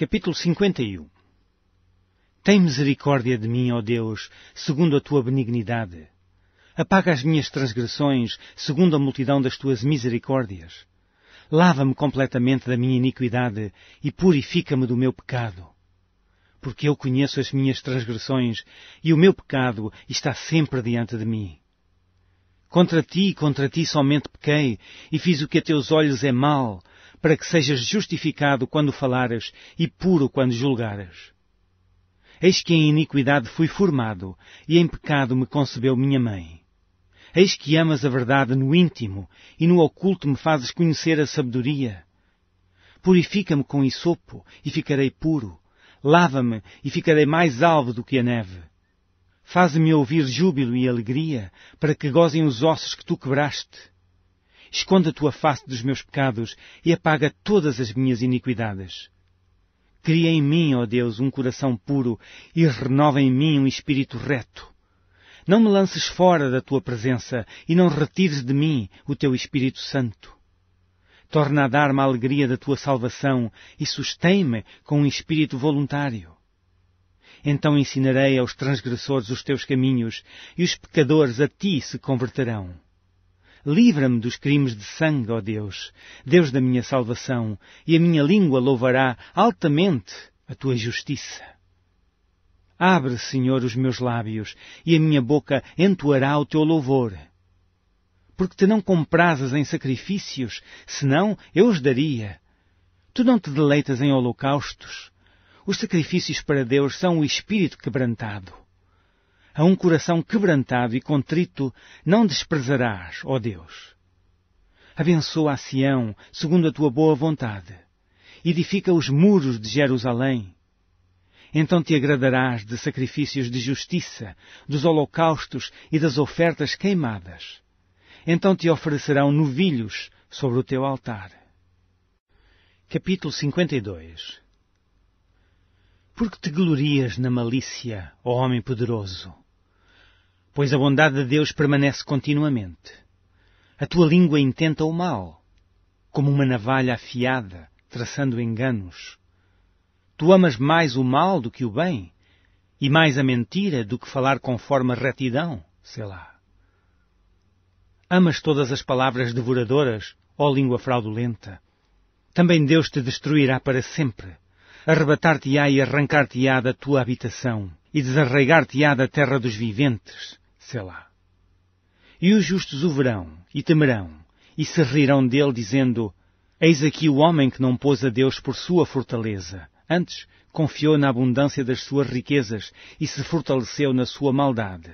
Capítulo 51 Tem misericórdia de mim, ó Deus, segundo a tua benignidade. Apaga as minhas transgressões, segundo a multidão das tuas misericórdias. Lava-me completamente da minha iniquidade e purifica-me do meu pecado. Porque eu conheço as minhas transgressões e o meu pecado está sempre diante de mim. Contra ti, contra ti somente pequei, e fiz o que a teus olhos é mal, para que sejas justificado quando falares e puro quando julgares. Eis que em iniquidade fui formado, e em pecado me concebeu minha mãe. Eis que amas a verdade no íntimo, e no oculto me fazes conhecer a sabedoria. Purifica-me com isopo, e ficarei puro. Lava-me, e ficarei mais alvo do que a neve. Faz-me ouvir júbilo e alegria, para que gozem os ossos que tu quebraste. Esconde a tua face dos meus pecados e apaga todas as minhas iniquidades. Cria em mim, ó Deus, um coração puro e renova em mim um espírito reto. Não me lances fora da tua presença e não retires de mim o teu Espírito Santo. Torna a dar-me a alegria da tua salvação e sustém-me com um espírito voluntário. Então ensinarei aos transgressores os teus caminhos e os pecadores a ti se converterão. Livra-me dos crimes de sangue, ó Deus, Deus da minha salvação, e a minha língua louvará altamente a tua justiça. Abre, Senhor, os meus lábios, e a minha boca entoará o teu louvor. Porque te não comprases em sacrifícios, senão eu os daria. Tu não te deleitas em holocaustos. Os sacrifícios para Deus são o espírito quebrantado a um coração quebrantado e contrito não desprezarás, ó Deus. Abençoa a Sião, segundo a tua boa vontade. Edifica os muros de Jerusalém. Então te agradarás de sacrifícios de justiça, dos holocaustos e das ofertas queimadas. Então te oferecerão novilhos sobre o teu altar. Capítulo 52 porque te glorias na malícia, ó homem poderoso? Pois a bondade de Deus permanece continuamente. A tua língua intenta o mal, como uma navalha afiada, traçando enganos. Tu amas mais o mal do que o bem, e mais a mentira do que falar conforme a retidão, sei lá. Amas todas as palavras devoradoras, ó língua fraudulenta. Também Deus te destruirá para sempre arrebatar-te-á e arrancar-te-á da tua habitação, e desarraigar-te-á da terra dos viventes, sei lá. E os justos o verão, e temerão, e se rirão dele, dizendo, Eis aqui o homem que não pôs a Deus por sua fortaleza, antes confiou na abundância das suas riquezas e se fortaleceu na sua maldade.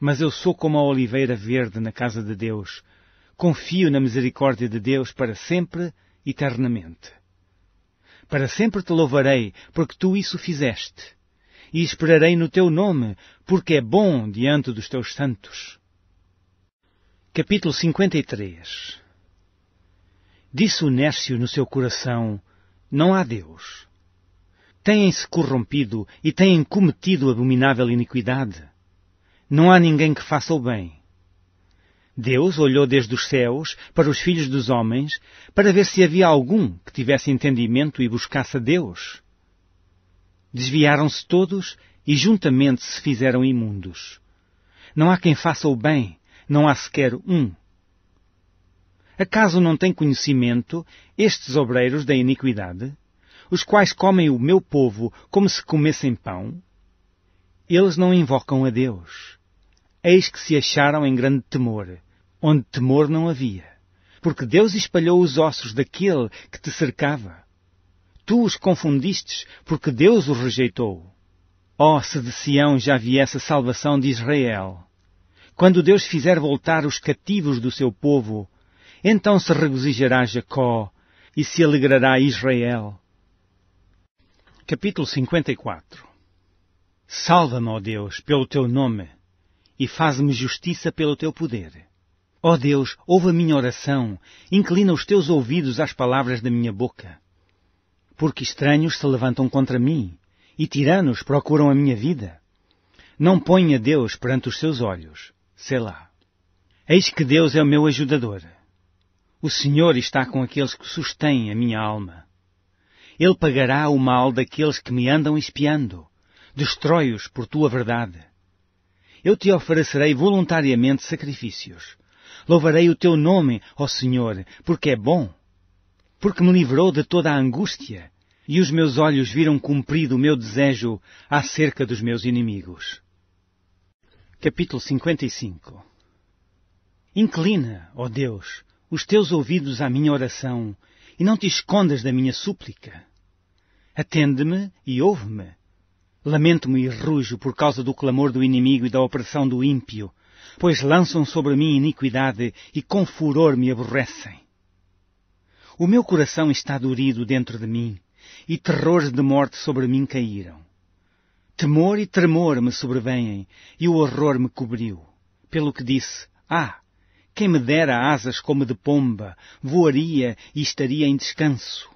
Mas eu sou como a oliveira verde na casa de Deus, confio na misericórdia de Deus para sempre, eternamente. Para sempre te louvarei, porque tu isso fizeste. E esperarei no teu nome, porque é bom diante dos teus santos. Capítulo 53 Disse o Nércio no seu coração, Não há Deus. Têm-se corrompido e têm cometido abominável iniquidade. Não há ninguém que faça o bem Deus olhou desde os céus para os filhos dos homens para ver se havia algum que tivesse entendimento e buscasse a Deus. Desviaram-se todos e juntamente se fizeram imundos. Não há quem faça o bem, não há sequer um. Acaso não têm conhecimento estes obreiros da iniquidade, os quais comem o meu povo como se comessem pão? Eles não invocam a Deus. Eis que se acharam em grande temor onde temor não havia, porque Deus espalhou os ossos daquele que te cercava. Tu os confundistes, porque Deus os rejeitou. Oh, se de Sião já viesse a salvação de Israel! Quando Deus fizer voltar os cativos do seu povo, então se regozijará Jacó e se alegrará Israel. Capítulo 54 Salva-me, ó Deus, pelo teu nome, e faz-me justiça pelo teu poder. Ó oh Deus, ouve a minha oração, inclina os teus ouvidos às palavras da minha boca. Porque estranhos se levantam contra mim, e tiranos procuram a minha vida. Não ponha Deus perante os seus olhos, sei lá. Eis que Deus é o meu ajudador. O Senhor está com aqueles que sustêm a minha alma. Ele pagará o mal daqueles que me andam espiando. Destrói-os por tua verdade. Eu te oferecerei voluntariamente sacrifícios Louvarei o teu nome, ó Senhor, porque é bom, porque me livrou de toda a angústia, e os meus olhos viram cumprido o meu desejo acerca dos meus inimigos. Capítulo 55 Inclina, ó Deus, os teus ouvidos à minha oração, e não te escondas da minha súplica. Atende-me e ouve-me. Lamento-me e rujo por causa do clamor do inimigo e da opressão do ímpio, pois lançam sobre mim iniquidade e com furor me aborrecem. O meu coração está durido dentro de mim, e terrores de morte sobre mim caíram. Temor e tremor me sobrevêm, e o horror me cobriu. Pelo que disse, ah, quem me dera asas como de pomba, voaria e estaria em descanso.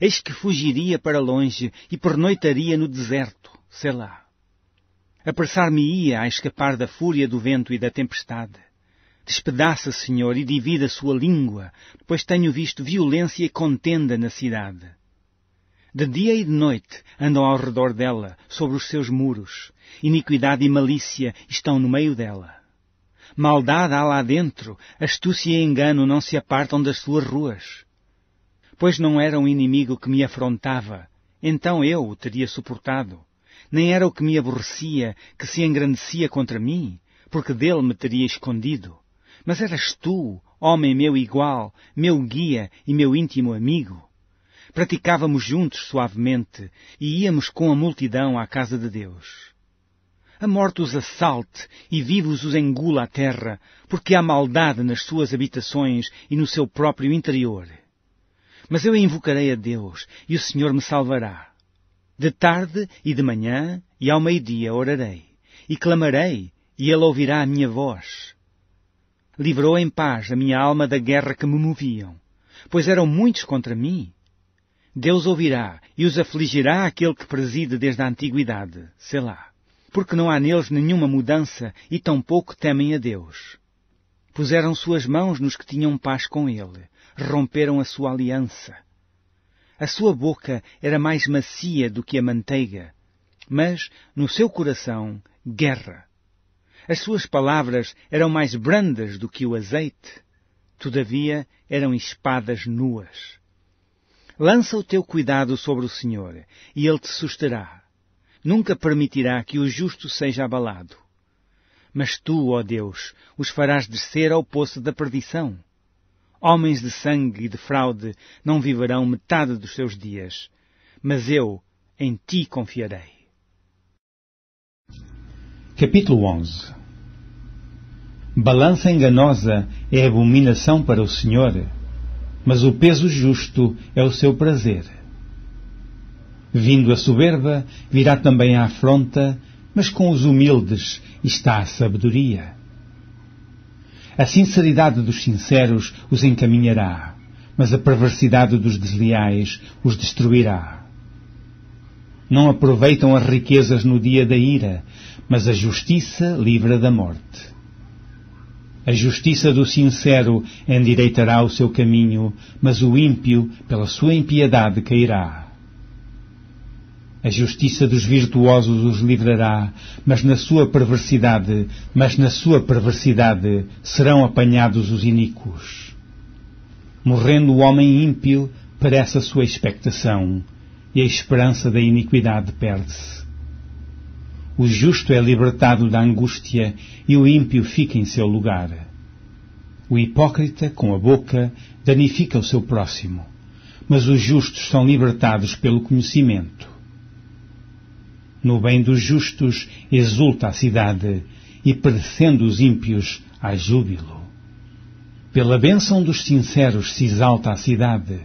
Eis que fugiria para longe e pernoitaria no deserto, sei lá. Apressar-me-ia a escapar da fúria do vento e da tempestade. Despedaça, Senhor, e divida sua língua, pois tenho visto violência e contenda na cidade. De dia e de noite andam ao redor dela, sobre os seus muros. Iniquidade e malícia estão no meio dela. Maldade há lá dentro, astúcia e engano não se apartam das suas ruas. Pois não era um inimigo que me afrontava, então eu o teria suportado nem era o que me aborrecia, que se engrandecia contra mim, porque dele me teria escondido. Mas eras tu, homem meu igual, meu guia e meu íntimo amigo. Praticávamos juntos suavemente e íamos com a multidão à casa de Deus. A morte os assalte e vivos os engula a terra, porque há maldade nas suas habitações e no seu próprio interior. Mas eu invocarei a Deus e o Senhor me salvará. De tarde e de manhã e ao meio-dia orarei, e clamarei, e ele ouvirá a minha voz. Livrou em paz a minha alma da guerra que me moviam, pois eram muitos contra mim. Deus ouvirá e os afligirá aquele que preside desde a antiguidade, sei lá, porque não há neles nenhuma mudança e tampouco temem a Deus. Puseram suas mãos nos que tinham paz com ele, romperam a sua aliança. A sua boca era mais macia do que a manteiga, mas no seu coração, guerra. As suas palavras eram mais brandas do que o azeite, todavia eram espadas nuas. Lança o teu cuidado sobre o Senhor, e ele te susterá. Nunca permitirá que o justo seja abalado. Mas tu, ó Deus, os farás descer ao poço da perdição Homens de sangue e de fraude não viverão metade dos seus dias, mas eu em ti confiarei. Capítulo 11 Balança enganosa é abominação para o Senhor, mas o peso justo é o seu prazer. Vindo a soberba, virá também a afronta, mas com os humildes está a sabedoria. A sinceridade dos sinceros os encaminhará, mas a perversidade dos desleais os destruirá. Não aproveitam as riquezas no dia da ira, mas a justiça livra da morte. A justiça do sincero endireitará o seu caminho, mas o ímpio, pela sua impiedade, cairá. A justiça dos virtuosos os livrará, mas na sua perversidade, mas na sua perversidade serão apanhados os iníquos. Morrendo o homem ímpio, perece a sua expectação, e a esperança da iniquidade perde-se. O justo é libertado da angústia, e o ímpio fica em seu lugar. O hipócrita, com a boca, danifica o seu próximo, mas os justos são libertados pelo conhecimento. No bem dos justos exulta a cidade, e perecendo os ímpios há júbilo. Pela bênção dos sinceros se exalta a cidade,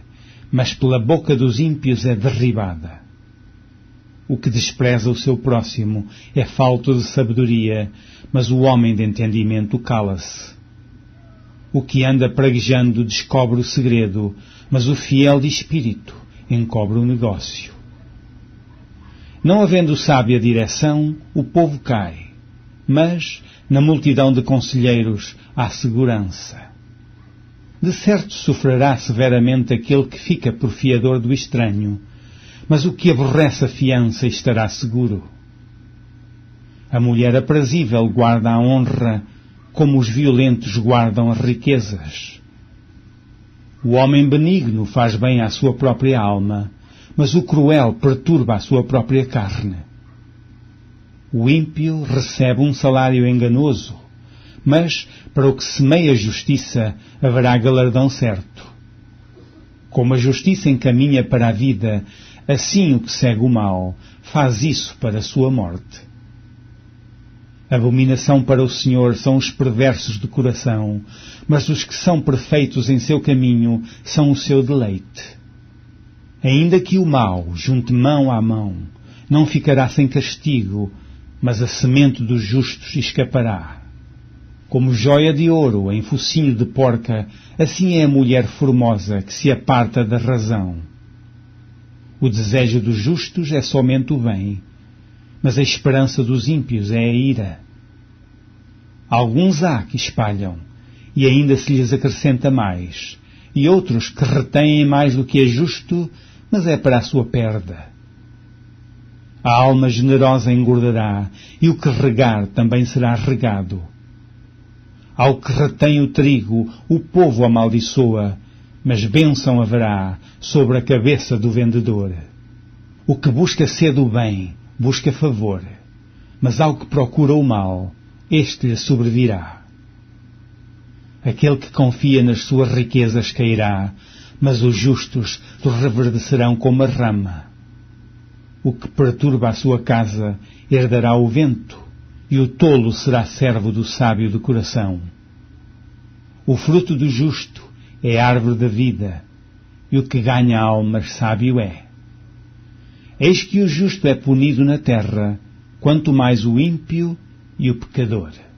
mas pela boca dos ímpios é derribada. O que despreza o seu próximo é falto de sabedoria, mas o homem de entendimento cala-se. O que anda praguejando descobre o segredo, mas o fiel de espírito encobre o negócio. Não havendo sábia direção, o povo cai, mas na multidão de conselheiros há segurança. De certo sofrerá severamente aquele que fica por fiador do estranho, mas o que aborrece a fiança estará seguro. A mulher aprazível guarda a honra, como os violentos guardam as riquezas. O homem benigno faz bem à sua própria alma, mas o cruel perturba a sua própria carne. O ímpio recebe um salário enganoso, mas para o que semeia justiça haverá galardão certo. Como a justiça encaminha para a vida, assim o que segue o mal faz isso para a sua morte. Abominação para o Senhor são os perversos de coração, mas os que são perfeitos em seu caminho são o seu deleite. Ainda que o mal junte mão a mão, não ficará sem castigo, mas a semente dos justos escapará. Como joia de ouro em focinho de porca, assim é a mulher formosa que se aparta da razão. O desejo dos justos é somente o bem, mas a esperança dos ímpios é a ira. Alguns há que espalham, e ainda se lhes acrescenta mais, e outros que retêm mais do que é justo mas é para a sua perda. A alma generosa engordará, e o que regar também será regado. Ao que retém o trigo, o povo amaldiçoa, mas bênção haverá sobre a cabeça do vendedor. O que busca cedo o bem, busca favor, mas ao que procura o mal, este lhe sobrevirá. Aquele que confia nas suas riquezas cairá, mas os justos reverdecerão como a rama. O que perturba a sua casa herdará o vento, e o tolo será servo do sábio de coração. O fruto do justo é árvore da vida, e o que ganha almas sábio é. Eis que o justo é punido na terra, quanto mais o ímpio e o pecador.